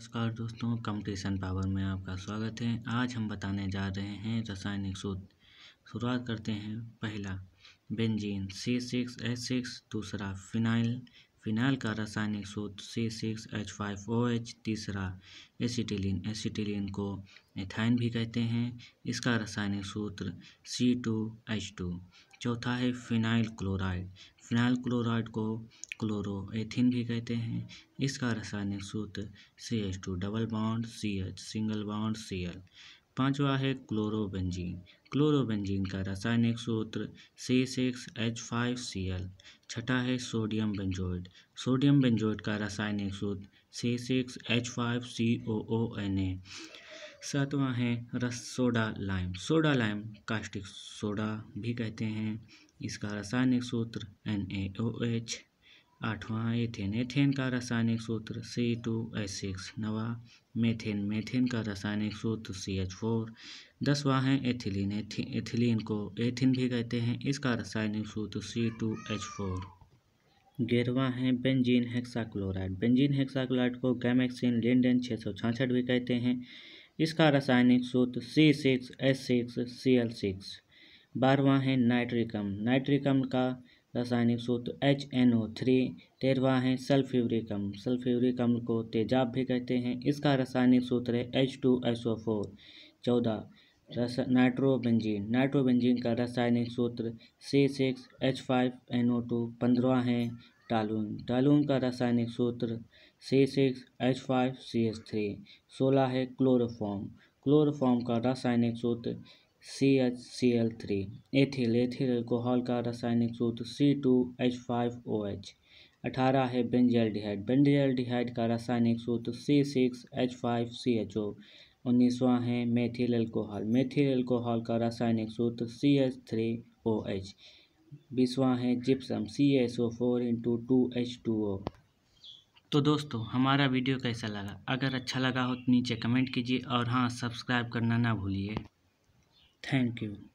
नमस्कार दोस्तों competition power में आपका स्वागत है आज हम बताने जा रहे हैं रासायनिक सूत्र शुरुआत करते हैं पहला benzene C six H six दूसरा फिनाइल फिनाइल का रासायनिक सूत्र C six H five O H तीसरा एसीटिलीन एसीटिलीन को एथाइन भी कहते हैं इसका रासायनिक सूत्र सी टू एच टू चौथा है फिनाइल क्लोराइड फिनाइल क्लोराइड को क्लोरोएथिन भी कहते हैं इसका रासायनिक सूत्र C H two double bond C H single bond C L पांचवा है क्लोरोबेंजीन क्लोरोबेंजीन का रासायनिक सूत्र C six H five C L छठा है सोडियम बेंजोइड सोडियम बेंजोइड का रासायनिक सूत्र C six H five C O O N A सातवां है रस soda lime soda lime caustic soda भी कहते हैं इसका रासायनिक सूत्र एन ए ओ एच आठवां एथेन एथेन का रासायनिक सूत्र सी टू एच सिक्स नवा मेथेन मेथेन का रासायनिक सूत्र सी एच फोर दसवां है एथिलीन एथिलीन को एथिन भी कहते हैं इसका रासायनिक सूत्र सी टू एच फोर ग्यारहवा है बेंजीन हेक्साक्लोराइड बेंजीन हेक्साक्लोराइड को गैमेक्सिन लिंडन छः सौ छाछठ भी कहते हैं इसका रासायनिक सूत्र C six H six C L six बारहवा है नाइट्रिकम नाइट्रिकम का रासायनिक सूत्र एच एन ओ थ्री तेरवा है सल्फ्यूरिक अम्ल सल्फ्यूरिक अम्ल को तेजाब भी कहते हैं इसका रासायनिक सूत्र है H two S O four चौदह रस नाइट्रोबेंजीन नाइट्रोबेंजीन का रासायनिक सूत्र C six H five N O two पंद्रवा है टालून टालून का रासायनिक सूत्र C six H five C S three सोलह है क्लोरोफॉर्म क्लोरोफॉर्म का रासायनिक सूत्र C H C L three ethyl ethyl alcohol का रासायनिक सूत्र C two H five O H अठारह है बेंजल्डिहाइड बेंजल्डिहाइड का रासायनिक सूत्र C six H five C H O उन्नीसवा है मेथिल एल्कोहल मेथिल एल्कोहल का रासायनिक सूत्र C H three O H बीसवा है gypsum C S O four into two H two O तो दोस्तों हमारा वीडियो कैसा लगा अगर अच्छा लगा हो तो नीचे कमेंट कीजिए और हाँ सब्सक्राइब करना ना भूलिए थैंक यू